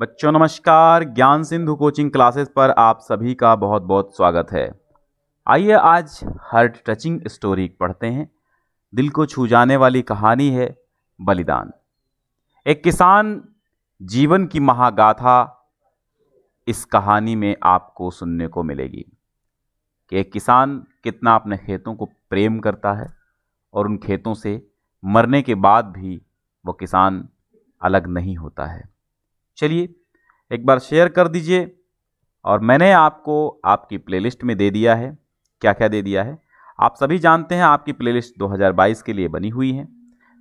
बच्चों नमस्कार ज्ञान सिंधु कोचिंग क्लासेस पर आप सभी का बहुत बहुत स्वागत है आइए आज हार्ट टचिंग स्टोरी पढ़ते हैं दिल को छू जाने वाली कहानी है बलिदान एक किसान जीवन की महागाथा इस कहानी में आपको सुनने को मिलेगी कि एक किसान कितना अपने खेतों को प्रेम करता है और उन खेतों से मरने के बाद भी वो किसान अलग नहीं होता है चलिए एक बार शेयर कर दीजिए और मैंने आपको आपकी प्लेलिस्ट में दे दिया है क्या क्या दे दिया है आप सभी जानते हैं आपकी प्लेलिस्ट 2022 के लिए बनी हुई है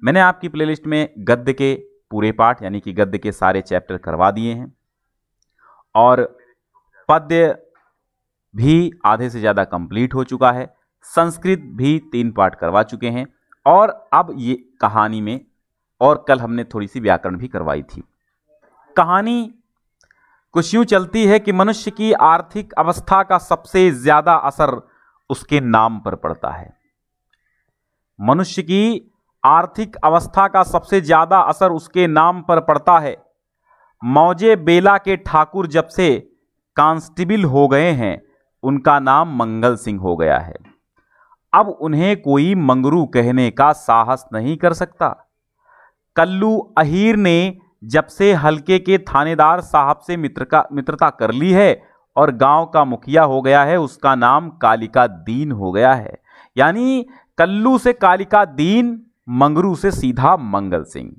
मैंने आपकी प्लेलिस्ट में गद्य के पूरे पाठ यानी कि गद्य के सारे चैप्टर करवा दिए हैं और पद्य भी आधे से ज़्यादा कंप्लीट हो चुका है संस्कृत भी तीन पाठ करवा चुके हैं और अब ये कहानी में और कल हमने थोड़ी सी व्याकरण भी करवाई थी कहानी कुछ यूं चलती है कि मनुष्य की आर्थिक अवस्था का सबसे ज्यादा असर उसके नाम पर पड़ता है मनुष्य की आर्थिक अवस्था का सबसे ज्यादा असर उसके नाम पर पड़ता है मौजे बेला के ठाकुर जब से कांस्टेबल हो गए हैं उनका नाम मंगल सिंह हो गया है अब उन्हें कोई मंगरू कहने का साहस नहीं कर सकता कल्लू अहीर ने जब से हल्के के थानेदार साहब से मित्र का मित्रता कर ली है और गांव का मुखिया हो गया है उसका नाम कालिका दीन हो गया है यानी कल्लू से कालिका दीन मंगरू से सीधा मंगल सिंह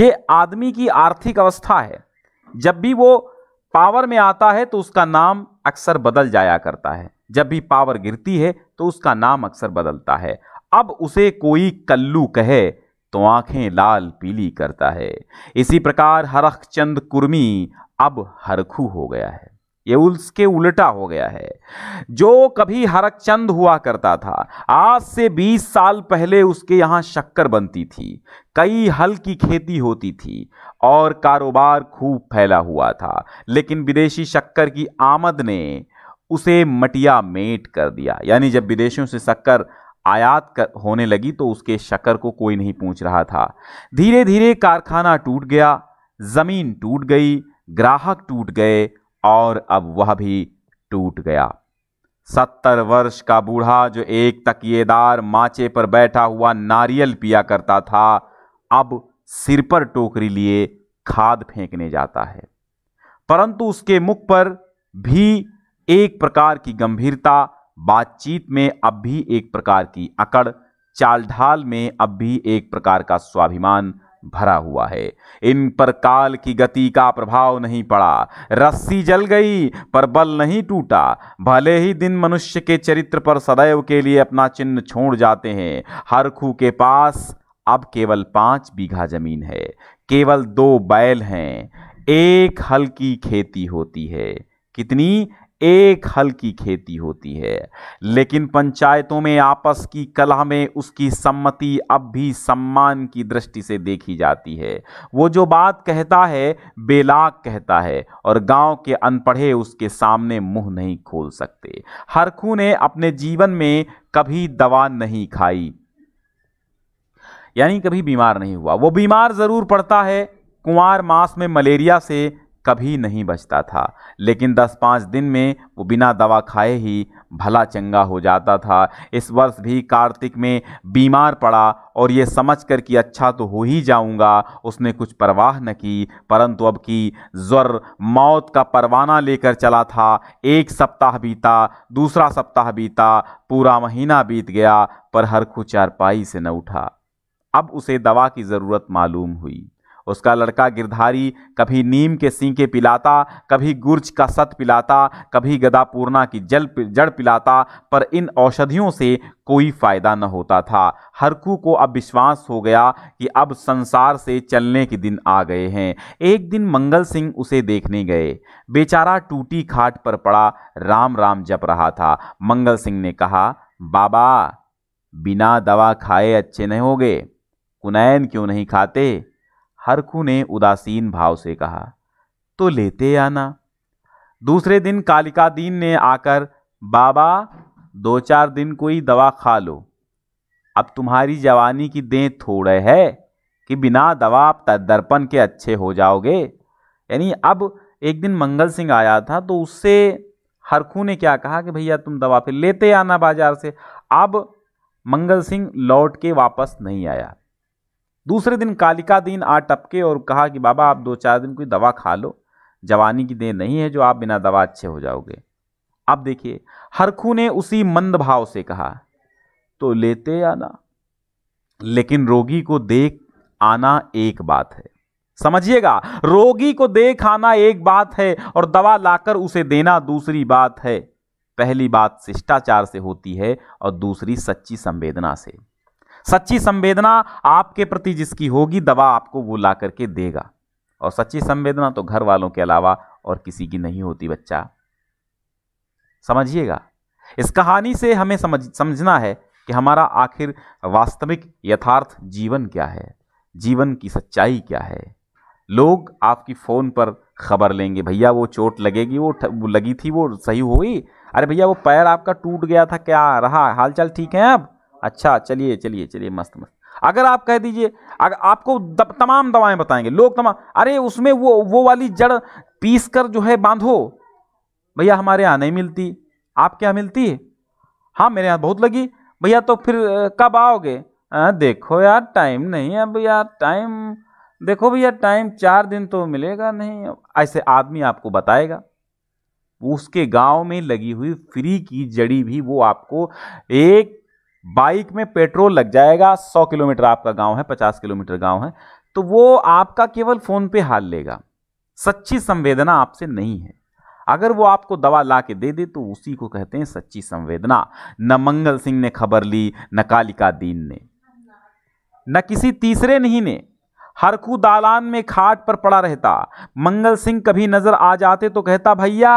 ये आदमी की आर्थिक अवस्था है जब भी वो पावर में आता है तो उसका नाम अक्सर बदल जाया करता है जब भी पावर गिरती है तो उसका नाम अक्सर बदलता है अब उसे कोई कल्लू कहे तो आंखें लाल पीली करता है इसी प्रकार हरख चंद कुर्मी अब हरखू हो गया है ये उसके उल्टा हो गया है जो कभी हरक चंद हुआ करता था आज से 20 साल पहले उसके यहाँ शक्कर बनती थी कई हल की खेती होती थी और कारोबार खूब फैला हुआ था लेकिन विदेशी शक्कर की आमद ने उसे मटिया मेट कर दिया यानी जब विदेशों से शक्कर आयात कर होने लगी तो उसके शकर को कोई नहीं पूछ रहा था धीरे धीरे कारखाना टूट गया ज़मीन टूट गई ग्राहक टूट गए और अब वह भी टूट गया सत्तर वर्ष का बूढ़ा जो एक तकिएदार माचे पर बैठा हुआ नारियल पिया करता था अब सिर पर टोकरी लिए खाद फेंकने जाता है परंतु उसके मुख पर भी एक प्रकार की गंभीरता बातचीत में अब भी एक प्रकार की अकड़ चाल ढाल में अब भी एक प्रकार का स्वाभिमान भरा हुआ है इन पर काल की गति का प्रभाव नहीं पड़ा रस्सी जल गई पर बल नहीं टूटा भले ही दिन मनुष्य के चरित्र पर सदैव के लिए अपना चिन्ह छोड़ जाते हैं हर खू के पास अब केवल पांच बीघा जमीन है केवल दो बैल हैं एक हल की खेती होती है कितनी एक हल की खेती होती है लेकिन पंचायतों में आपस की कला में उसकी सम्मति अब भी सम्मान की दृष्टि से देखी जाती है वो जो बात कहता है बेलाक कहता है और गांव के अनपढ़े उसके सामने मुंह नहीं खोल सकते हरखू ने अपने जीवन में कभी दवा नहीं खाई यानी कभी बीमार नहीं हुआ वो बीमार ज़रूर पड़ता है कुंवार मास में मलेरिया से कभी नहीं बचता था लेकिन 10-5 दिन में वो बिना दवा खाए ही भला चंगा हो जाता था इस वर्ष भी कार्तिक में बीमार पड़ा और ये समझ कर कि अच्छा तो हो ही जाऊंगा उसने कुछ परवाह न की परंतु अब की ज्वर मौत का परवाना लेकर चला था एक सप्ताह बीता दूसरा सप्ताह बीता पूरा महीना बीत गया पर हर कुछ चारपाई से न उठा अब उसे दवा की ज़रूरत मालूम हुई उसका लड़का गिरधारी कभी नीम के सींके पिलाता कभी गुर्ज का सत पिलाता कभी पूर्णा की जल जड़ पिलाता पर इन औषधियों से कोई फायदा न होता था हरकू को अब विश्वास हो गया कि अब संसार से चलने के दिन आ गए हैं एक दिन मंगल सिंह उसे देखने गए बेचारा टूटी खाट पर पड़ा राम राम जप रहा था मंगल सिंह ने कहा बाबा बिना दवा खाए अच्छे नहीं होगे कुनैन क्यों नहीं खाते हरखू ने उदासीन भाव से कहा तो लेते आना दूसरे दिन कालिका दीन ने आकर बाबा दो चार दिन कोई दवा खा लो अब तुम्हारी जवानी की दें थोड़े है कि बिना दवा आप तदर्पण के अच्छे हो जाओगे यानी अब एक दिन मंगल सिंह आया था तो उससे हरखू ने क्या कहा कि भैया तुम दवा फिर लेते आना बाजार से अब मंगल सिंह लौट के वापस नहीं आया दूसरे दिन कालिका दीन आ टपके और कहा कि बाबा आप दो चार दिन कोई दवा खा लो जवानी की देर नहीं है जो आप बिना दवा अच्छे हो जाओगे अब देखिए हरखू ने उसी मंद भाव से कहा तो लेते आना लेकिन रोगी को देख आना एक बात है समझिएगा रोगी को देख आना एक बात है और दवा लाकर उसे देना दूसरी बात है पहली बात शिष्टाचार से होती है और दूसरी सच्ची संवेदना से सच्ची संवेदना आपके प्रति जिसकी होगी दवा आपको वो ला करके देगा और सच्ची संवेदना तो घर वालों के अलावा और किसी की नहीं होती बच्चा समझिएगा इस कहानी से हमें समझ समझना है कि हमारा आखिर वास्तविक यथार्थ जीवन क्या है जीवन की सच्चाई क्या है लोग आपकी फ़ोन पर खबर लेंगे भैया वो चोट लगेगी वो, वो लगी थी वो सही हो गई अरे भैया वो पैर आपका टूट गया था क्या रहा हालचाल ठीक है अब अच्छा चलिए चलिए चलिए मस्त मस्त अगर आप कह दीजिए अगर आपको तमाम दवाएं बताएंगे लोग तमाम अरे उसमें वो वो वाली जड़ पीस कर जो है बांधो भैया हमारे यहाँ नहीं मिलती आपके यहाँ मिलती है हाँ मेरे यहाँ बहुत लगी भैया तो फिर कब आओगे आ, देखो यार टाइम नहीं है भैया टाइम देखो भैया टाइम चार दिन तो मिलेगा नहीं ऐसे आदमी आपको बताएगा उसके गांव में लगी हुई फ्री की जड़ी भी वो आपको एक बाइक में पेट्रोल लग जाएगा 100 किलोमीटर आपका गांव है 50 किलोमीटर गांव है तो वो आपका केवल फ़ोन पे हाल लेगा सच्ची संवेदना आपसे नहीं है अगर वो आपको दवा ला के दे दे तो उसी को कहते हैं सच्ची संवेदना न मंगल सिंह ने खबर ली न कालिका दीन ने न किसी तीसरे नहीं ने हरकू दालान में खाट पर पड़ा रहता मंगल सिंह कभी नजर आ जाते तो कहता भैया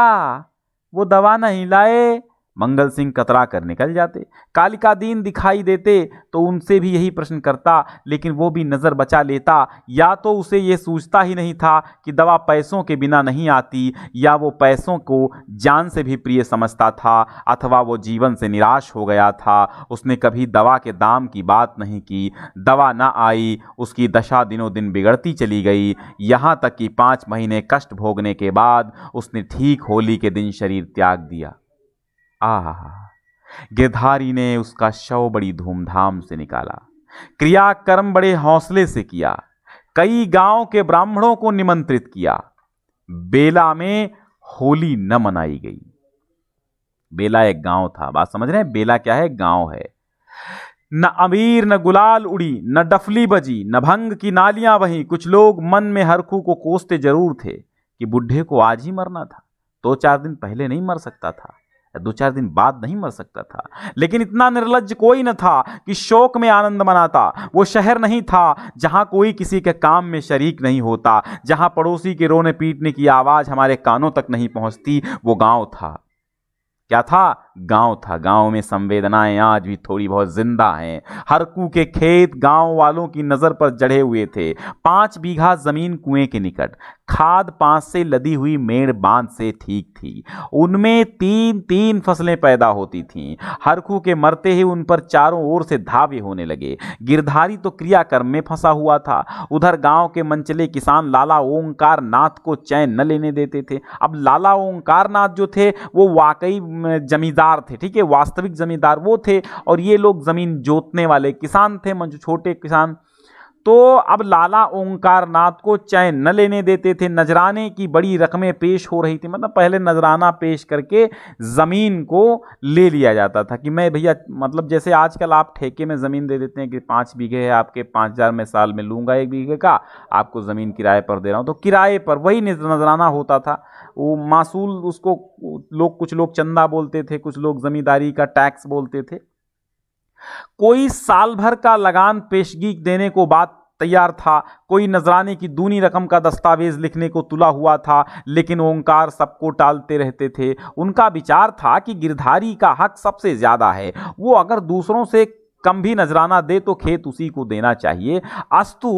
वो दवा नहीं लाए मंगल सिंह कतरा कर निकल जाते कालिका दीन दिखाई देते तो उनसे भी यही प्रश्न करता लेकिन वो भी नज़र बचा लेता या तो उसे ये सूझता ही नहीं था कि दवा पैसों के बिना नहीं आती या वो पैसों को जान से भी प्रिय समझता था अथवा वो जीवन से निराश हो गया था उसने कभी दवा के दाम की बात नहीं की दवा ना आई उसकी दशा दिनों दिन बिगड़ती चली गई यहाँ तक कि पाँच महीने कष्ट भोगने के बाद उसने ठीक होली के दिन शरीर त्याग दिया आह गिरधारी ने उसका शव बड़ी धूमधाम से निकाला क्रिया कर्म बड़े हौसले से किया कई गांव के ब्राह्मणों को निमंत्रित किया बेला में होली न मनाई गई बेला एक गांव था बात समझ रहे हैं बेला क्या है गांव है न अमीर न गुलाल उड़ी न डफली बजी न भंग की नालियां बही कुछ लोग मन में हरखू को कोसते जरूर थे कि बुढ़े को आज ही मरना था दो तो चार दिन पहले नहीं मर सकता था दो चार दिन बाद नहीं मर सकता था लेकिन इतना निर्लज कोई न था कि शोक में आनंद मनाता वो शहर नहीं था जहां कोई किसी के काम में शरीक नहीं होता जहां पड़ोसी के रोने पीटने की आवाज़ हमारे कानों तक नहीं पहुंचती वो गांव था क्या था गांव था गांव में संवेदनाएं आज भी थोड़ी बहुत जिंदा हैं हर के खेत गांव वालों की नज़र पर जड़े हुए थे पाँच बीघा ज़मीन कुएं के निकट खाद पांच से लदी हुई मेड़ बांध से ठीक थी उनमें तीन तीन फसलें पैदा होती थीं हरकू के मरते ही उन पर चारों ओर से धावे होने लगे गिरधारी तो क्रियाकर्म में फंसा हुआ था उधर गांव के मंचले किसान लाला ओंकार नाथ को चैन न लेने देते थे अब लाला ओंकार नाथ जो थे वो वाकई जमींदार जमींदार थे ठीक है वास्तविक जमींदार वो थे और ये लोग ज़मीन जोतने वाले किसान थे जो छोटे किसान तो अब लाला ओंकारनाथ को चैन न लेने देते थे नजराने की बड़ी रकमें पेश हो रही थी मतलब पहले नजराना पेश करके ज़मीन को ले लिया जाता था कि मैं भैया मतलब जैसे आजकल आप ठेके में ज़मीन दे देते हैं कि पाँच बीघे है आपके पाँच हज़ार में साल में लूँगा एक बीघे का आपको ज़मीन किराए पर दे रहा हूँ तो किराए पर वही नजराना होता था वो मासूल उसको लोग कुछ लोग चंदा बोलते थे कुछ लोग ज़मींदारी का टैक्स बोलते थे कोई साल भर का लगान पेशगी देने को बात तैयार था कोई नजराने की दूनी रकम का दस्तावेज लिखने को तुला हुआ था लेकिन ओंकार सबको टालते रहते थे उनका विचार था कि गिरधारी का हक सबसे ज़्यादा है वो अगर दूसरों से कम भी नजराना दे तो खेत उसी को देना चाहिए अस्तु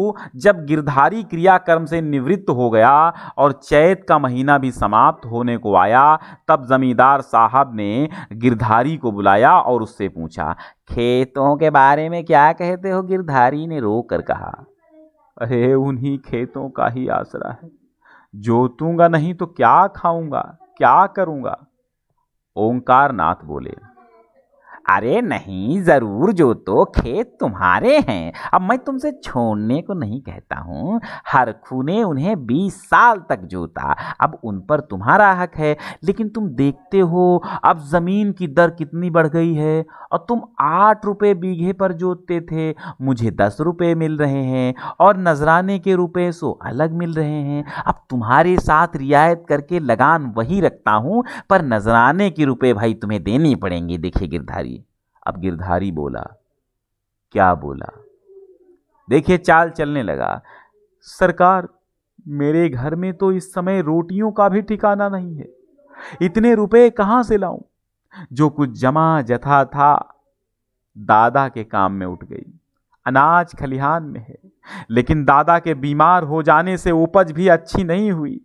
जब गिरधारी कर्म से निवृत्त हो गया और चैत का महीना भी समाप्त होने को आया तब जमींदार साहब ने गिरधारी को बुलाया और उससे पूछा खेतों के बारे में क्या कहते हो गिरधारी ने रो कर कहा अरे उन्हीं खेतों का ही आसरा है जोतूंगा नहीं तो क्या खाऊंगा क्या करूंगा ओंकार नाथ बोले अरे नहीं ज़रूर जो तो खेत तुम्हारे हैं अब मैं तुमसे छोड़ने को नहीं कहता हूँ हर खूने उन्हें बीस साल तक जोता अब उन पर तुम्हारा हक है लेकिन तुम देखते हो अब ज़मीन की दर कितनी बढ़ गई है और तुम आठ रुपये बीघे पर जोतते थे मुझे दस रुपये मिल रहे हैं और नजराने के रुपये सो अलग मिल रहे हैं अब तुम्हारे साथ रियायत करके लगान वही रखता हूँ पर नजराने के रुपये भाई तुम्हें देनी पड़ेंगे देखिए गिरधारी अब गिरधारी बोला क्या बोला देखिए चाल चलने लगा सरकार मेरे घर में तो इस समय रोटियों का भी ठिकाना नहीं है इतने रुपए कहां से लाऊं जो कुछ जमा जथा था दादा के काम में उठ गई अनाज खलिहान में है लेकिन दादा के बीमार हो जाने से उपज भी अच्छी नहीं हुई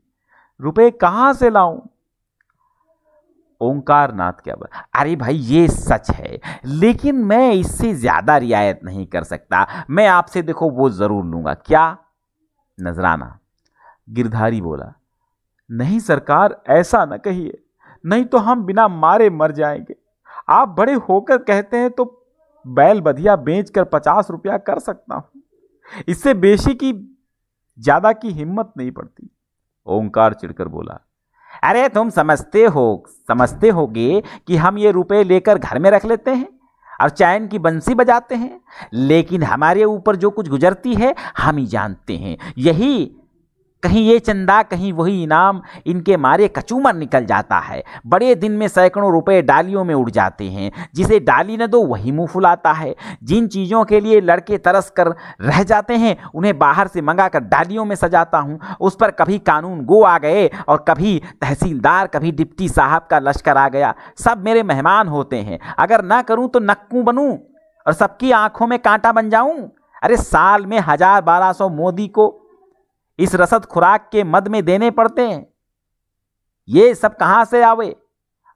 रुपए कहां से लाऊं ओंकार नाथ क्या अवर अरे भाई ये सच है लेकिन मैं इससे ज़्यादा रियायत नहीं कर सकता मैं आपसे देखो वो ज़रूर लूंगा क्या नजराना गिरधारी बोला नहीं सरकार ऐसा ना कहिए नहीं तो हम बिना मारे मर जाएंगे आप बड़े होकर कहते हैं तो बैल बधिया बेच कर पचास रुपया कर सकता हूं इससे बेशी की ज़्यादा की हिम्मत नहीं पड़ती ओंकार चिड़कर बोला अरे तुम समझते हो समझते होगे कि हम ये रुपए लेकर घर में रख लेते हैं और चैन की बंसी बजाते हैं लेकिन हमारे ऊपर जो कुछ गुजरती है हम ही जानते हैं यही कहीं ये चंदा कहीं वही इनाम इनके मारे कचूमर निकल जाता है बड़े दिन में सैकड़ों रुपए डालियों में उड़ जाते हैं जिसे डाली न दो वही मुँह फुलाता है जिन चीज़ों के लिए लड़के तरस कर रह जाते हैं उन्हें बाहर से मंगा कर डालियों में सजाता हूँ उस पर कभी कानून गो आ गए और कभी तहसीलदार कभी डिप्टी साहब का लश्कर आ गया सब मेरे मेहमान होते हैं अगर ना करूँ तो नक्कू बनूँ और सबकी आंखों में कांटा बन जाऊं अरे साल में हजार बारह सौ मोदी को इस रसद खुराक के मद में देने पड़ते हैं ये सब कहाँ से आवे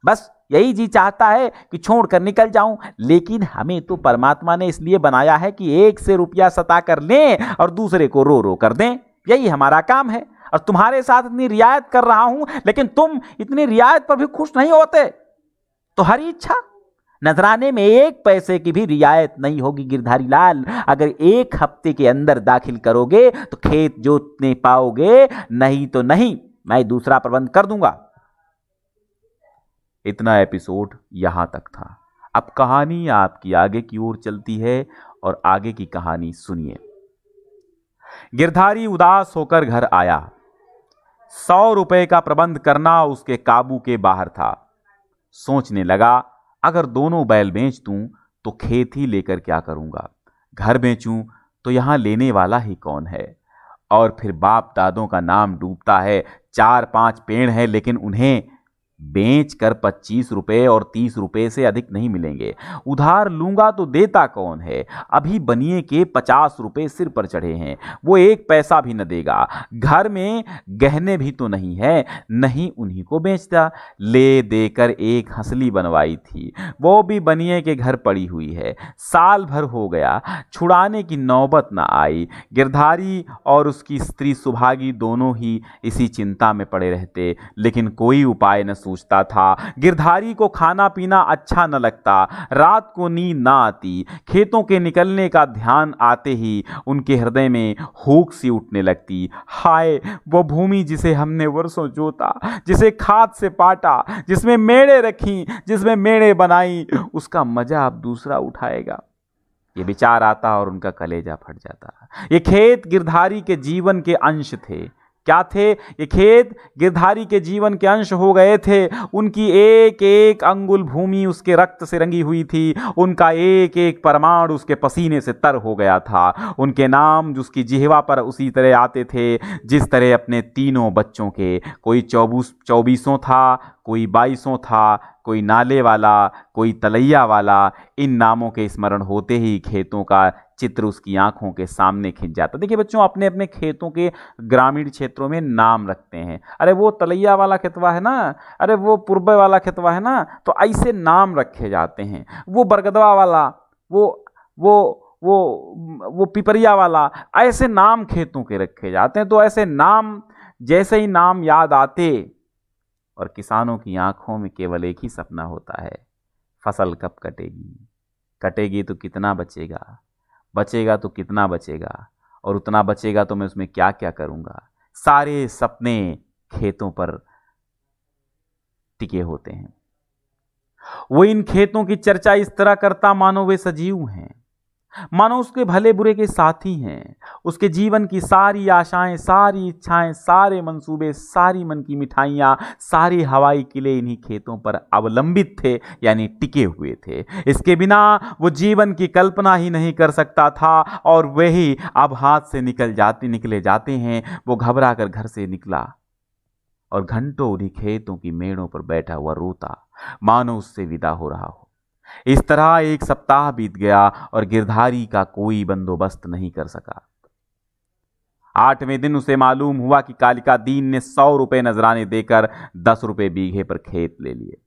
बस यही जी चाहता है कि छोड़ कर निकल जाऊं लेकिन हमें तो परमात्मा ने इसलिए बनाया है कि एक से रुपया सता कर लें और दूसरे को रो रो कर दें यही हमारा काम है और तुम्हारे साथ इतनी रियायत कर रहा हूं लेकिन तुम इतनी रियायत पर भी खुश नहीं होते तो हरी इच्छा नजराने में एक पैसे की भी रियायत नहीं होगी गिरधारी लाल अगर एक हफ्ते के अंदर दाखिल करोगे तो खेत जोतने पाओगे नहीं तो नहीं मैं दूसरा प्रबंध कर दूंगा इतना एपिसोड यहां तक था अब कहानी आपकी आगे की ओर चलती है और आगे की कहानी सुनिए गिरधारी उदास होकर घर आया सौ रुपए का प्रबंध करना उसके काबू के बाहर था सोचने लगा अगर दोनों बैल बेच दूं तो खेत ही लेकर क्या करूँगा घर बेचूं तो यहाँ लेने वाला ही कौन है और फिर बाप दादों का नाम डूबता है चार पांच पेड़ हैं लेकिन उन्हें बेच कर पच्चीस रुपये और तीस रुपये से अधिक नहीं मिलेंगे उधार लूंगा तो देता कौन है अभी बनिए के पचास रुपये सिर पर चढ़े हैं वो एक पैसा भी न देगा घर में गहने भी तो नहीं है नहीं उन्हीं को बेचता ले देकर एक हंसली बनवाई थी वो भी बनिए के घर पड़ी हुई है साल भर हो गया छुड़ाने की नौबत न आई गिरधारी और उसकी स्त्री सुभागी दोनों ही इसी चिंता में पड़े रहते लेकिन कोई उपाय न सूझता था गिरधारी को खाना पीना अच्छा न लगता रात को नींद ना आती खेतों के निकलने का ध्यान आते ही उनके हृदय में हूक सी उठने लगती हाय वो भूमि जिसे हमने वर्षों जोता जिसे खाद से पाटा जिसमें मेड़े रखी जिसमें मेड़े बनाई उसका मजा अब दूसरा उठाएगा ये विचार आता और उनका कलेजा फट जाता ये खेत गिरधारी के जीवन के अंश थे क्या थे ये खेत गिरधारी के जीवन के अंश हो गए थे उनकी एक एक अंगुल भूमि उसके रक्त से रंगी हुई थी उनका एक एक परमाणु उसके पसीने से तर हो गया था उनके नाम जो उसकी जिहवा पर उसी तरह आते थे जिस तरह अपने तीनों बच्चों के कोई चौबीस चौबीसों था कोई बाईसों था कोई नाले वाला कोई तलैया वाला इन नामों के स्मरण होते ही खेतों का चित्र उसकी आंखों के सामने खिंच जाता देखिए बच्चों अपने अपने खेतों के ग्रामीण क्षेत्रों में नाम रखते हैं अरे वो तलैया वाला खेतवा है ना अरे वो पूर्व वाला खेतवा है ना तो ऐसे नाम रखे जाते हैं वो बरगदवा वाला वो वो वो वो पिपरिया वाला ऐसे नाम खेतों के रखे जाते हैं तो ऐसे नाम जैसे ही नाम याद आते और किसानों की आंखों में केवल एक ही सपना होता है फसल कब कटेगी कटेगी तो कितना बचेगा बचेगा तो कितना बचेगा और उतना बचेगा तो मैं उसमें क्या क्या करूंगा सारे सपने खेतों पर टिके होते हैं वो इन खेतों की चर्चा इस तरह करता मानो वे सजीव हैं मानो उसके भले बुरे के साथी हैं उसके जीवन की सारी आशाएं सारी इच्छाएं सारे मंसूबे सारी मन की मिठाइयाँ सारे हवाई किले इन्हीं खेतों पर अवलंबित थे यानी टिके हुए थे इसके बिना वो जीवन की कल्पना ही नहीं कर सकता था और वही अब हाथ से निकल जाते निकले जाते हैं वो घबरा कर घर से निकला और घंटों उन्हीं खेतों की मेड़ों पर बैठा हुआ रोता मानो उससे विदा हो रहा हो इस तरह एक सप्ताह बीत गया और गिरधारी का कोई बंदोबस्त नहीं कर सका आठवें दिन उसे मालूम हुआ कि कालिका दीन ने सौ रुपए नजराने देकर दस रुपए बीघे पर खेत ले लिए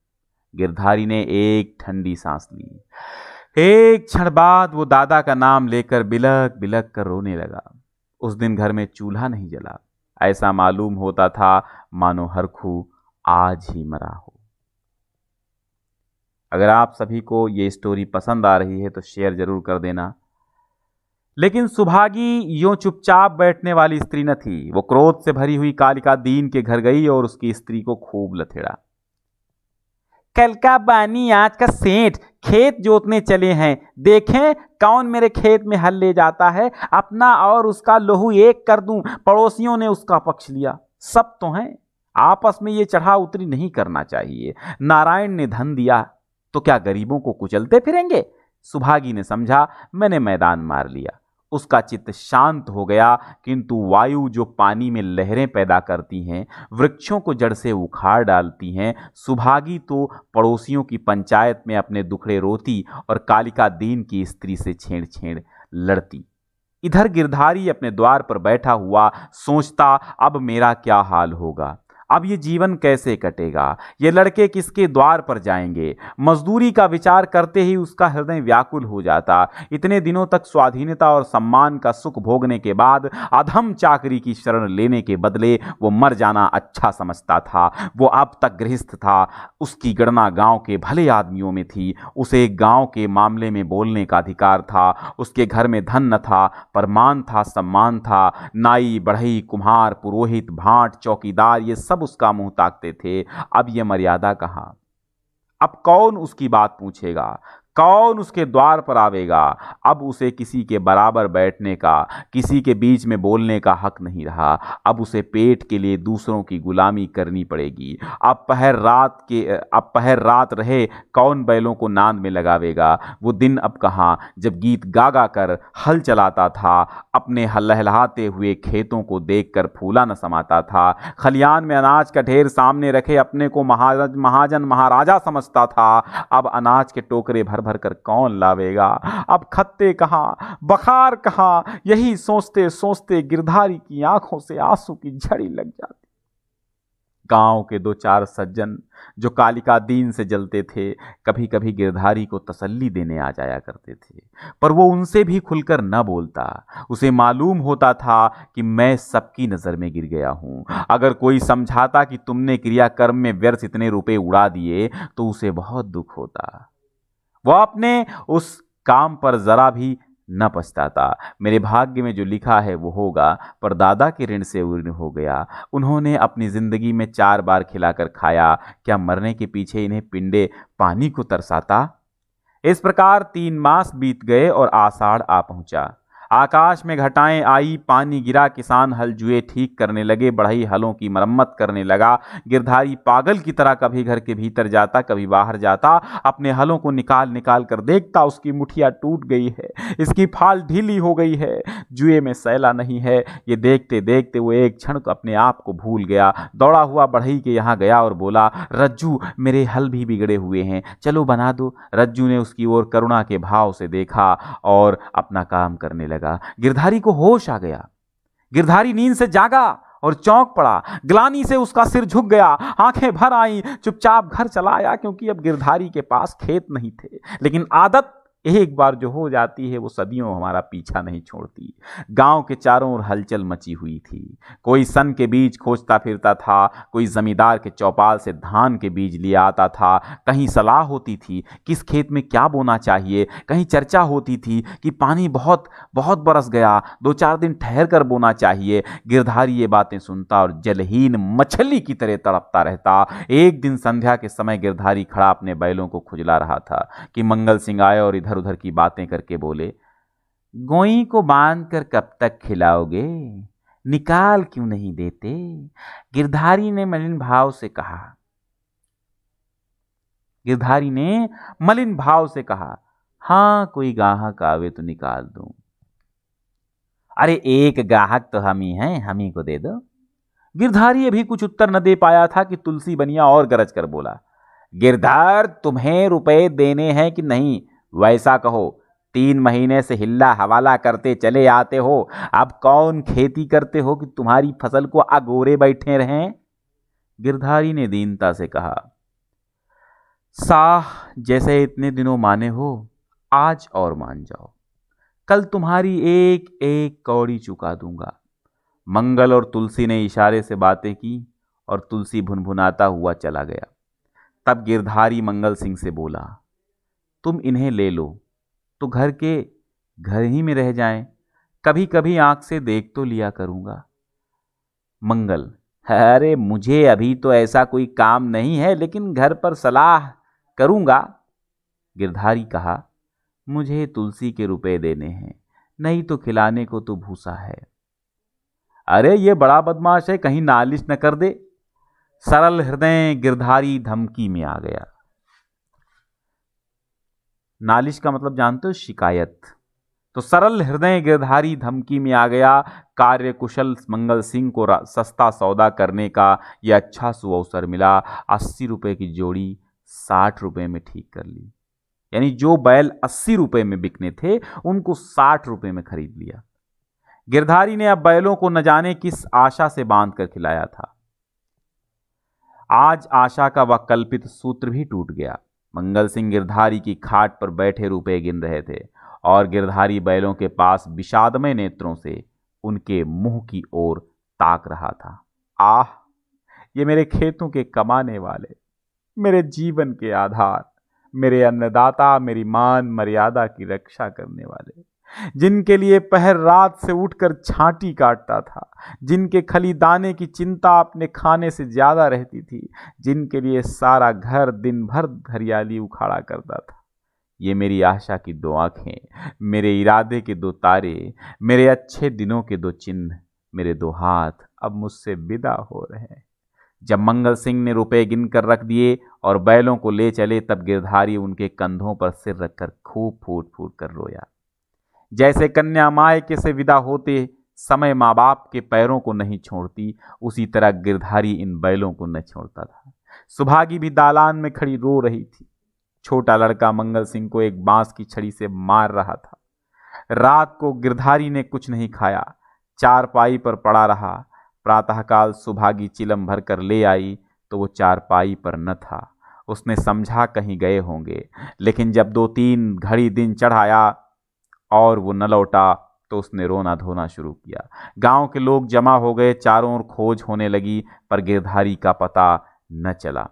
गिरधारी ने एक ठंडी सांस ली एक क्षण बाद वो दादा का नाम लेकर बिलक बिलक कर रोने लगा उस दिन घर में चूल्हा नहीं जला ऐसा मालूम होता था मानो हरखू आज ही मरा हो अगर आप सभी को ये स्टोरी पसंद आ रही है तो शेयर जरूर कर देना लेकिन सुभागी यूं चुपचाप बैठने वाली स्त्री न थी वो क्रोध से भरी हुई कालिका दीन के घर गई और उसकी स्त्री को खूब लथेड़ा कल का बानी आज का सेठ खेत जोतने चले हैं देखें कौन मेरे खेत में हल ले जाता है अपना और उसका लोहू एक कर दूं पड़ोसियों ने उसका पक्ष लिया सब तो हैं आपस में ये चढ़ा उतरी नहीं करना चाहिए नारायण ने धन दिया तो क्या गरीबों को कुचलते फिरेंगे सुभागी ने समझा मैंने मैदान मार लिया उसका चित्त शांत हो गया किंतु वायु जो पानी में लहरें पैदा करती हैं वृक्षों को जड़ से उखाड़ डालती हैं सुभागी तो पड़ोसियों की पंचायत में अपने दुखड़े रोती और कालिका दीन की स्त्री से छेड़ छेड़ लड़ती इधर गिरधारी अपने द्वार पर बैठा हुआ सोचता अब मेरा क्या हाल होगा अब ये जीवन कैसे कटेगा ये लड़के किसके द्वार पर जाएंगे मजदूरी का विचार करते ही उसका हृदय व्याकुल हो जाता इतने दिनों तक स्वाधीनता और सम्मान का सुख भोगने के बाद अधम चाकरी की शरण लेने के बदले वो मर जाना अच्छा समझता था वो अब तक गृहस्थ था उसकी गणना गांव के भले आदमियों में थी उसे गांव के मामले में बोलने का अधिकार था उसके घर में धन न था पर मान था सम्मान था नाई बढ़ई कुम्हार पुरोहित भाट चौकीदार ये सब सब उसका मुंह ताकते थे अब यह मर्यादा कहा अब कौन उसकी बात पूछेगा कौन उसके द्वार पर आवेगा अब उसे किसी के बराबर बैठने का किसी के बीच में बोलने का हक नहीं रहा अब उसे पेट के लिए दूसरों की गुलामी करनी पड़ेगी अब पहर रात के अब पहर रात रहे कौन बैलों को नांद में लगावेगा वो दिन अब कहाँ जब गीत गा गा कर हल चलाता था अपने लहलहाते हुए खेतों को देख कर फूला न समाता था खलियान में अनाज का ढेर सामने रखे अपने को महाजन महाजन महाराजा समझता था अब अनाज के टोकरे भर भर कर कौन लावेगा अब खत्ते कहाँ बखार कहाँ यही सोचते सोचते गिरधारी की आंखों से आंसू की झड़ी लग जाती गांव के दो चार सज्जन जो कालिका दीन से जलते थे कभी कभी गिरधारी को तसल्ली देने आ जाया करते थे पर वो उनसे भी खुलकर न बोलता उसे मालूम होता था कि मैं सबकी नज़र में गिर गया हूँ अगर कोई समझाता कि तुमने क्रियाकर्म में व्यर्थ इतने रुपए उड़ा दिए तो उसे बहुत दुख होता वह अपने उस काम पर ज़रा भी न पछताता मेरे भाग्य में जो लिखा है वो होगा पर दादा के ऋण से उर्ण हो गया उन्होंने अपनी ज़िंदगी में चार बार खिलाकर खाया क्या मरने के पीछे इन्हें पिंडे पानी को तरसाता इस प्रकार तीन मास बीत गए और आषाढ़ आ पहुंचा आकाश में घटाएं आई पानी गिरा किसान हल जुए ठीक करने लगे बढ़ई हलों की मरम्मत करने लगा गिरधारी पागल की तरह कभी घर के भीतर जाता कभी बाहर जाता अपने हलों को निकाल निकाल कर देखता उसकी मुठिया टूट गई है इसकी फाल ढीली हो गई है जुए में सैला नहीं है ये देखते देखते वो एक क्षण अपने आप को भूल गया दौड़ा हुआ बढ़ई के यहाँ गया और बोला रज्जू मेरे हल भी बिगड़े हुए हैं चलो बना दो रज्जू ने उसकी ओर करुणा के भाव से देखा और अपना काम करने लगा लगा गिरधारी को होश आ गया गिरधारी नींद से जागा और चौंक पड़ा ग्लानी से उसका सिर झुक गया आंखें भर आईं चुपचाप घर चला आया क्योंकि अब गिरधारी के पास खेत नहीं थे लेकिन आदत एक बार जो हो जाती है वो सदियों हमारा पीछा नहीं छोड़ती गांव के चारों ओर हलचल मची हुई थी कोई सन के बीज खोजता फिरता था कोई जमींदार के चौपाल से धान के बीज लिए आता था कहीं सलाह होती थी किस खेत में क्या बोना चाहिए कहीं चर्चा होती थी कि पानी बहुत बहुत बरस गया दो चार दिन ठहर कर बोना चाहिए गिरधारी ये बातें सुनता और जलहीन मछली की तरह तड़पता रहता एक दिन संध्या के समय गिरधारी खड़ा अपने बैलों को खुजला रहा था कि मंगल सिंह आए और इधर इधर उधर की बातें करके बोले गोई को बांध कर कब तक खिलाओगे निकाल क्यों नहीं देते गिरधारी ने मलिन भाव से कहा गिरधारी ने मलिन भाव से कहा हां कोई गाहक आवे तो निकाल दू अरे एक ग्राहक तो हम ही हैं हम ही को दे दो गिरधारी अभी कुछ उत्तर न दे पाया था कि तुलसी बनिया और गरज कर बोला गिरधार तुम्हें रुपए देने हैं कि नहीं वैसा कहो तीन महीने से हिल्ला हवाला करते चले आते हो अब कौन खेती करते हो कि तुम्हारी फसल को अगोरे बैठे रहें गिरधारी ने दीनता से कहा साह जैसे इतने दिनों माने हो आज और मान जाओ कल तुम्हारी एक एक कौड़ी चुका दूंगा मंगल और तुलसी ने इशारे से बातें की और तुलसी भुनभुनाता हुआ चला गया तब गिरधारी मंगल सिंह से बोला तुम इन्हें ले लो तो घर के घर ही में रह जाएं कभी कभी आंख से देख तो लिया करूंगा मंगल अरे मुझे अभी तो ऐसा कोई काम नहीं है लेकिन घर पर सलाह करूंगा गिरधारी कहा मुझे तुलसी के रुपए देने हैं नहीं तो खिलाने को तो भूसा है अरे ये बड़ा बदमाश है कहीं नालिश न कर दे सरल हृदय गिरधारी धमकी में आ गया नालिश का मतलब जानते हो शिकायत तो सरल हृदय गिरधारी धमकी में आ गया कार्य कुशल मंगल सिंह को सस्ता सौदा करने का यह अच्छा सुअवसर मिला अस्सी रुपये की जोड़ी साठ रुपये में ठीक कर ली यानी जो बैल अस्सी रुपये में बिकने थे उनको साठ रुपये में खरीद लिया गिरधारी ने अब बैलों को न जाने किस आशा से बांध कर खिलाया था आज आशा का वह कल्पित सूत्र भी टूट गया मंगल सिंह गिरधारी की खाट पर बैठे रुपए गिन रहे थे और गिरधारी बैलों के पास विषादमय नेत्रों से उनके मुंह की ओर ताक रहा था आह ये मेरे खेतों के कमाने वाले मेरे जीवन के आधार मेरे अन्नदाता मेरी मान मर्यादा की रक्षा करने वाले जिनके लिए पहर रात से उठकर छाटी काटता था जिनके खली दाने की चिंता अपने खाने से ज़्यादा रहती थी जिनके लिए सारा घर दिन भर हरियाली उखाड़ा करता था ये मेरी आशा की दो आंखें मेरे इरादे के दो तारे मेरे अच्छे दिनों के दो चिन्ह मेरे दो हाथ अब मुझसे विदा हो रहे हैं जब मंगल सिंह ने रुपए गिनकर रख दिए और बैलों को ले चले तब गिरधारी उनके कंधों पर सिर रखकर खूब फूट फूट कर रोया जैसे कन्या मायके से विदा होते समय माँ बाप के पैरों को नहीं छोड़ती उसी तरह गिरधारी इन बैलों को न छोड़ता था सुभागी भी दालान में खड़ी रो रही थी छोटा लड़का मंगल सिंह को एक बांस की छड़ी से मार रहा था रात को गिरधारी ने कुछ नहीं खाया चारपाई पर पड़ा रहा प्रातःकाल सुभागी चिलम भर कर ले आई तो वो चारपाई पर न था उसने समझा कहीं गए होंगे लेकिन जब दो तीन घड़ी दिन चढ़ाया और वो न लौटा तो उसने रोना धोना शुरू किया गांव के लोग जमा हो गए चारों ओर खोज होने लगी पर गिरधारी का पता न चला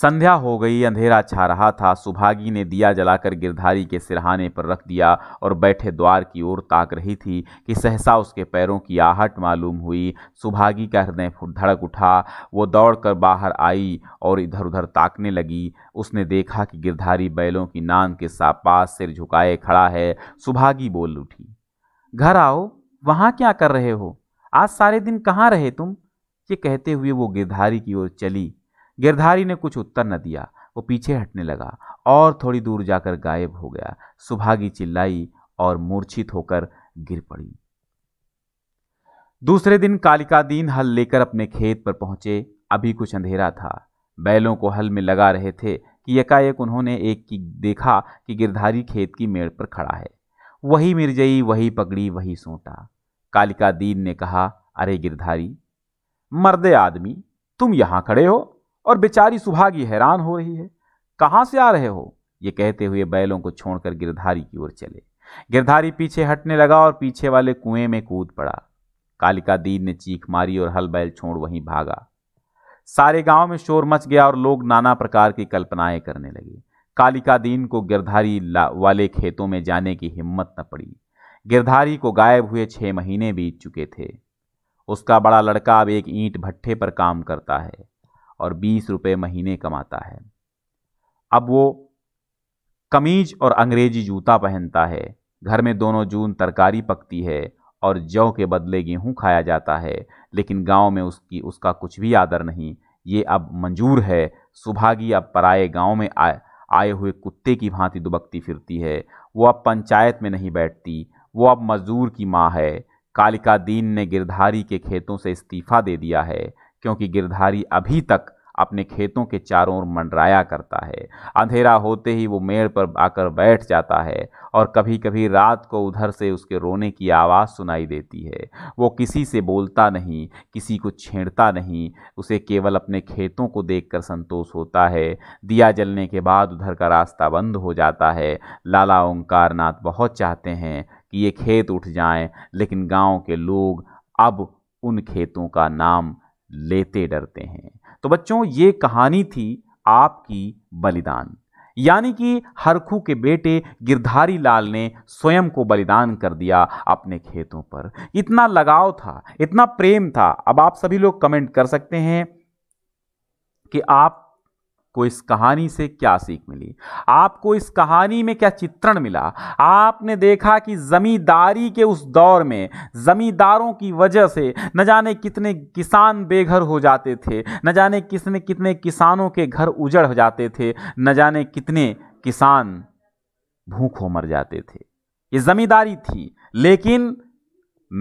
संध्या हो गई अंधेरा छा रहा था सुभागी ने दिया जलाकर गिरधारी के सिरहाने पर रख दिया और बैठे द्वार की ओर ताक रही थी कि सहसा उसके पैरों की आहट मालूम हुई सुभागी का हृदय धड़क उठा वो दौड़कर बाहर आई और इधर उधर ताकने लगी उसने देखा कि गिरधारी बैलों की नान के सापास सिर झुकाए खड़ा है सुभागी बोल उठी घर आओ वहाँ क्या कर रहे हो आज सारे दिन कहाँ रहे तुम ये कहते हुए वो गिरधारी की ओर चली गिरधारी ने कुछ उत्तर न दिया वो पीछे हटने लगा और थोड़ी दूर जाकर गायब हो गया सुभागी चिल्लाई और मूर्छित होकर गिर पड़ी दूसरे दिन कालिका दीन हल लेकर अपने खेत पर पहुंचे अभी कुछ अंधेरा था बैलों को हल में लगा रहे थे कि एकाएक उन्होंने एक की देखा कि गिरधारी खेत की मेड़ पर खड़ा है वही मिर्जई वही पगड़ी वही सोटा कालिका दीन ने कहा अरे गिरधारी मर्दे आदमी तुम यहां खड़े हो और बेचारी सुभागी हैरान हो रही है कहाँ से आ रहे हो ये कहते हुए बैलों को छोड़कर गिरधारी की ओर चले गिरधारी पीछे हटने लगा और पीछे वाले कुएं में कूद पड़ा कालिका दीन ने चीख मारी और हल बैल छोड़ वहीं भागा सारे गांव में शोर मच गया और लोग नाना प्रकार की कल्पनाएं करने लगे कालिका दीन को गिरधारी वाले खेतों में जाने की हिम्मत न पड़ी गिरधारी को गायब हुए छह महीने बीत चुके थे उसका बड़ा लड़का अब एक ईंट भट्ठे पर काम करता है और बीस रुपये महीने कमाता है अब वो कमीज और अंग्रेजी जूता पहनता है घर में दोनों जून तरकारी पकती है और जौ के बदले गेहूँ खाया जाता है लेकिन गांव में उसकी उसका कुछ भी आदर नहीं ये अब मंजूर है सुभागी अब पराए गांव में आए आए हुए कुत्ते की भांति दुबकती फिरती है वो अब पंचायत में नहीं बैठती वो अब मजदूर की माँ है कालिका दीन ने गिरधारी के खेतों से इस्तीफा दे दिया है क्योंकि गिरधारी अभी तक अपने खेतों के चारों ओर मंडराया करता है अंधेरा होते ही वो मेड़ पर आकर बैठ जाता है और कभी कभी रात को उधर से उसके रोने की आवाज़ सुनाई देती है वो किसी से बोलता नहीं किसी को छेड़ता नहीं उसे केवल अपने खेतों को देखकर संतोष होता है दिया जलने के बाद उधर का रास्ता बंद हो जाता है लाला ओंकारनाथ बहुत चाहते हैं कि ये खेत उठ जाएं लेकिन गांव के लोग अब उन खेतों का नाम लेते डरते हैं तो बच्चों ये कहानी थी आपकी बलिदान यानी कि हरखू के बेटे गिरधारी लाल ने स्वयं को बलिदान कर दिया अपने खेतों पर इतना लगाव था इतना प्रेम था अब आप सभी लोग कमेंट कर सकते हैं कि आप को इस कहानी से क्या सीख मिली आपको इस कहानी में क्या चित्रण मिला आपने देखा कि ज़मींदारी के उस दौर में ज़मींदारों की वजह से न जाने कितने किसान बेघर हो जाते थे न जाने किसने कितने किसानों के घर उजड़ हो जाते थे न जाने कितने किसान भूखों मर जाते थे ये ज़मींदारी थी लेकिन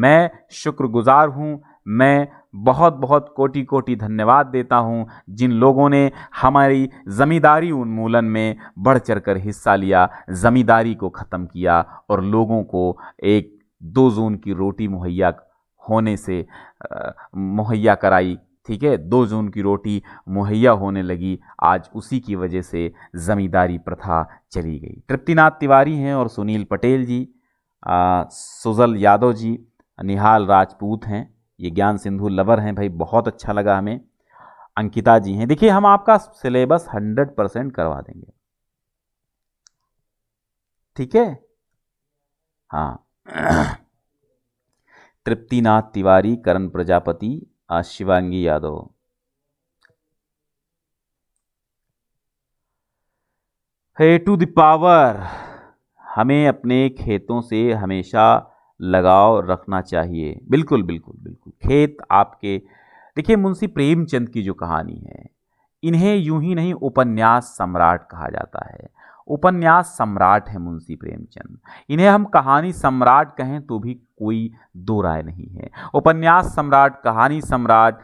मैं शुक्रगुजार हूँ मैं बहुत बहुत कोटि कोटि धन्यवाद देता हूँ जिन लोगों ने हमारी ज़मींदारी उन्मूलन में बढ़ चढ़ कर हिस्सा लिया ज़मींदारी को ख़त्म किया और लोगों को एक दो जून की रोटी मुहैया होने से मुहैया कराई ठीक है दो जून की रोटी मुहैया होने लगी आज उसी की वजह से ज़मींदारी प्रथा चली गई तृप्तिनाथ तिवारी हैं और सुनील पटेल जी आ, सुजल यादव जी निहाल राजपूत हैं ये ज्ञान सिंधु लवर हैं भाई बहुत अच्छा लगा हमें अंकिता जी हैं देखिए हम आपका सिलेबस हंड्रेड परसेंट करवा देंगे ठीक है हाँ तृप्तिनाथ तिवारी करण प्रजापति शिवांगी यादव हे टू द पावर हमें अपने खेतों से हमेशा लगाव रखना चाहिए बिल्कुल बिल्कुल बिल्कुल खेत आपके देखिए मुंशी प्रेमचंद की जो कहानी है इन्हें यूं ही नहीं उपन्यास सम्राट कहा जाता है उपन्यास सम्राट है मुंशी प्रेमचंद इन्हें हम कहानी सम्राट कहें तो भी कोई दो राय नहीं है उपन्यास सम्राट कहानी सम्राट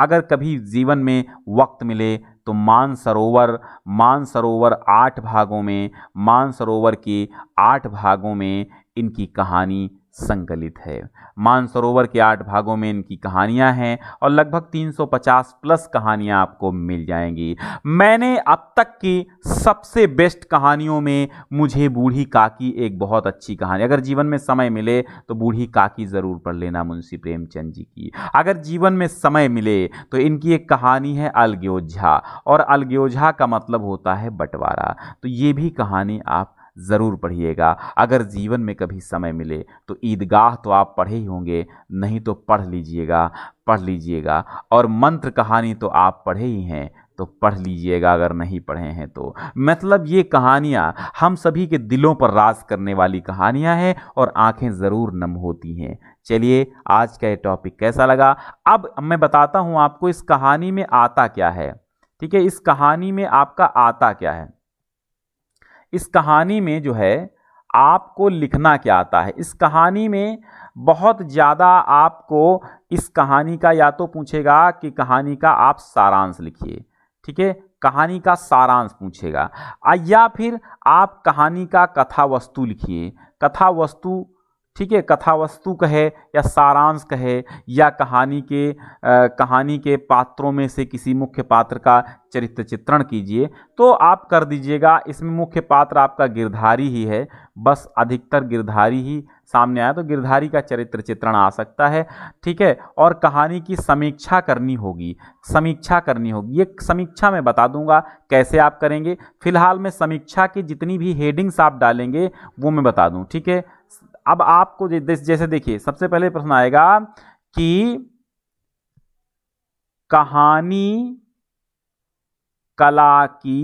अगर कभी जीवन में वक्त मिले तो मानसरोवर मानसरोवर आठ भागों में मानसरोवर के आठ भागों में इनकी कहानी संकलित है मानसरोवर के आठ भागों में इनकी कहानियां हैं और लगभग 350 प्लस कहानियां आपको मिल जाएंगी मैंने अब तक की सबसे बेस्ट कहानियों में मुझे बूढ़ी काकी एक बहुत अच्छी कहानी अगर जीवन में समय मिले तो बूढ़ी काकी ज़रूर पढ़ लेना मुंशी प्रेमचंद जी की अगर जीवन में समय मिले तो इनकी एक कहानी है अलग्योझा और अलग्योझा का मतलब होता है बंटवारा तो ये भी कहानी आप ज़रूर पढ़िएगा अगर जीवन में कभी समय मिले तो ईदगाह तो आप पढ़े ही होंगे नहीं तो पढ़ लीजिएगा पढ़ लीजिएगा और मंत्र कहानी तो आप पढ़े ही हैं तो पढ़ लीजिएगा अगर नहीं पढ़े हैं तो मतलब ये कहानियाँ हम सभी के दिलों पर राज करने वाली कहानियाँ हैं और आंखें ज़रूर नम होती हैं चलिए आज का ये टॉपिक कैसा लगा अब मैं बताता हूँ आपको इस कहानी में आता क्या है ठीक है इस कहानी में आपका आता क्या है इस कहानी में जो है आपको लिखना क्या आता है इस कहानी में बहुत ज़्यादा आपको इस कहानी का या तो पूछेगा कि कहानी का आप सारांश लिखिए ठीक है कहानी का सारांश पूछेगा या फिर आप कहानी का कथा वस्तु लिखिए कथा वस्तु ठीक है कथा वस्तु कहे या सारांश कहे या कहानी के आ, कहानी के पात्रों में से किसी मुख्य पात्र का चरित्र चित्रण कीजिए तो आप कर दीजिएगा इसमें मुख्य पात्र आपका गिरधारी ही है बस अधिकतर गिरधारी ही सामने आया तो गिरधारी का चरित्र चित्रण आ सकता है ठीक है और कहानी की समीक्षा करनी होगी समीक्षा करनी होगी ये समीक्षा मैं बता दूंगा कैसे आप करेंगे फिलहाल मैं समीक्षा की जितनी भी हेडिंग्स आप डालेंगे वो मैं बता दूँ ठीक है अब आपको जैसे देखिए सबसे पहले प्रश्न आएगा कि कहानी कला की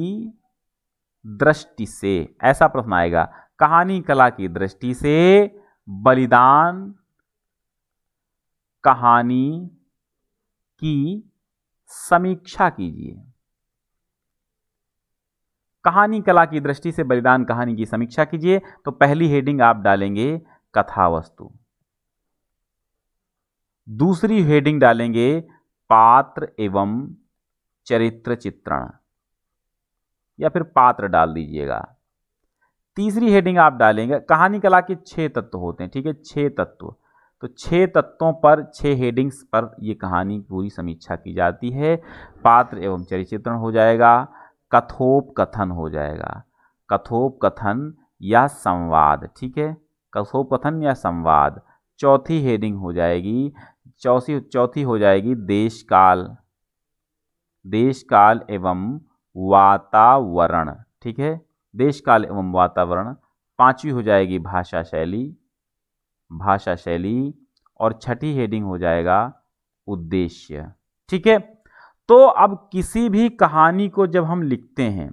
दृष्टि से ऐसा प्रश्न आएगा कहानी कला की दृष्टि से बलिदान कहानी की समीक्षा कीजिए कहानी कला की दृष्टि से बलिदान कहानी की समीक्षा कीजिए तो पहली हेडिंग आप डालेंगे कथा वस्तु दूसरी हेडिंग डालेंगे पात्र एवं चरित्र चित्रण या फिर पात्र डाल दीजिएगा तीसरी हेडिंग आप डालेंगे कहानी कला के छह तत्व होते हैं ठीक है छह तत्व तो छह तत्वों पर छह हेडिंग्स पर यह कहानी पूरी समीक्षा की जाती है पात्र एवं चित्रण हो जाएगा कथोप कथन हो जाएगा कथोप कथन या संवाद ठीक है कथोप कथन या संवाद चौथी हेडिंग हो जाएगी चौथी चौथी हो जाएगी देश काल देश काल एवं वातावरण ठीक है देश काल एवं वातावरण पांचवी हो जाएगी भाषा शैली भाषा शैली और छठी हेडिंग हो जाएगा उद्देश्य ठीक है तो अब किसी भी कहानी को जब हम लिखते हैं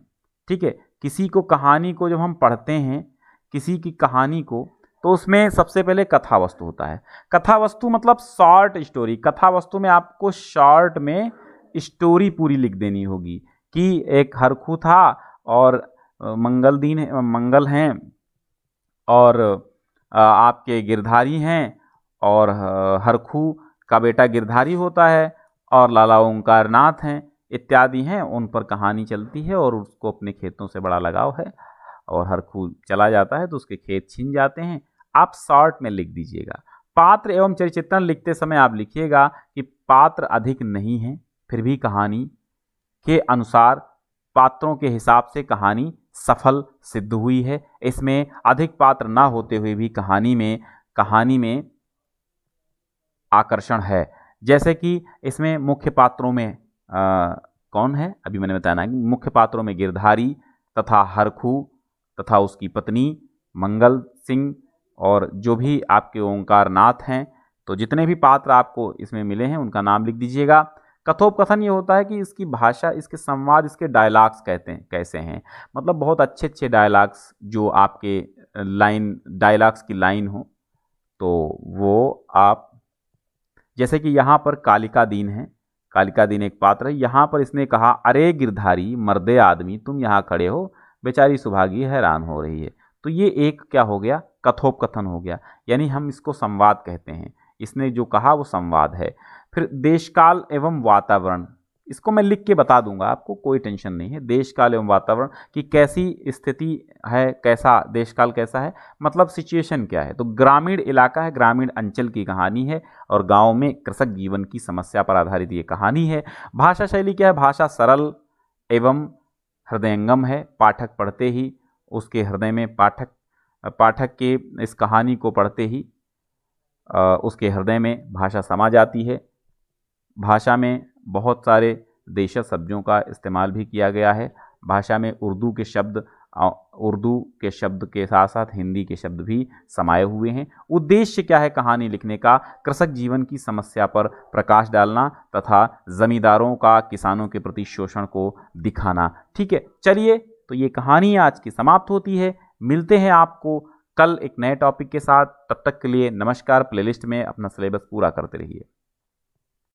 ठीक है किसी को कहानी को जब हम पढ़ते हैं किसी की कहानी को तो उसमें सबसे पहले कथा वस्तु होता है कथा वस्तु मतलब शॉर्ट स्टोरी कथा वस्तु में आपको शॉर्ट में स्टोरी पूरी लिख देनी होगी कि एक हरखू था और मंगल दिन मंगल हैं और आपके गिरधारी हैं और हरखू का बेटा गिरधारी होता है और लाला ओंकार नाथ हैं इत्यादि हैं उन पर कहानी चलती है और उसको अपने खेतों से बड़ा लगाव है और हर खूब चला जाता है तो उसके खेत छिन जाते हैं आप शॉर्ट में लिख दीजिएगा पात्र एवं चरित्रण लिखते समय आप लिखिएगा कि पात्र अधिक नहीं है फिर भी कहानी के अनुसार पात्रों के हिसाब से कहानी सफल सिद्ध हुई है इसमें अधिक पात्र ना होते हुए भी कहानी में कहानी में आकर्षण है जैसे कि इसमें मुख्य पात्रों में आ, कौन है अभी मैंने बताया ना कि मुख्य पात्रों में गिरधारी तथा हरखू तथा उसकी पत्नी मंगल सिंह और जो भी आपके ओंकार नाथ हैं तो जितने भी पात्र आपको इसमें मिले हैं उनका नाम लिख दीजिएगा कथोपकथन ये होता है कि इसकी भाषा इसके संवाद इसके डायलाग्स कहते हैं कैसे हैं मतलब बहुत अच्छे अच्छे डायलाग्स जो आपके लाइन डायलाग्स की लाइन हो तो वो आप जैसे कि यहाँ पर कालिका दीन है कालिका दीन एक पात्र है यहाँ पर इसने कहा अरे गिरधारी मर्दे आदमी तुम यहाँ खड़े हो बेचारी सुभागी हैरान हो रही है तो ये एक क्या हो गया कथोपकथन हो गया यानी हम इसको संवाद कहते हैं इसने जो कहा वो संवाद है फिर देशकाल एवं वातावरण इसको मैं लिख के बता दूंगा आपको कोई टेंशन नहीं है देश काल एवं वातावरण कि कैसी स्थिति है कैसा देशकाल कैसा है मतलब सिचुएशन क्या है तो ग्रामीण इलाका है ग्रामीण अंचल की कहानी है और गांव में कृषक जीवन की समस्या पर आधारित ये कहानी है भाषा शैली क्या है भाषा सरल एवं हृदयंगम है पाठक पढ़ते ही उसके हृदय में पाठक पाठक के इस कहानी को पढ़ते ही उसके हृदय में भाषा समा जाती है भाषा में बहुत सारे देश शब्दों का इस्तेमाल भी किया गया है भाषा में उर्दू के शब्द उर्दू के शब्द के साथ साथ हिंदी के शब्द भी समाये हुए हैं उद्देश्य क्या है कहानी लिखने का कृषक जीवन की समस्या पर प्रकाश डालना तथा ज़मींदारों का किसानों के प्रति शोषण को दिखाना ठीक है चलिए तो ये कहानी आज की समाप्त होती है मिलते हैं आपको कल एक नए टॉपिक के साथ तब तक के लिए नमस्कार प्लेलिस्ट में अपना सिलेबस पूरा करते रहिए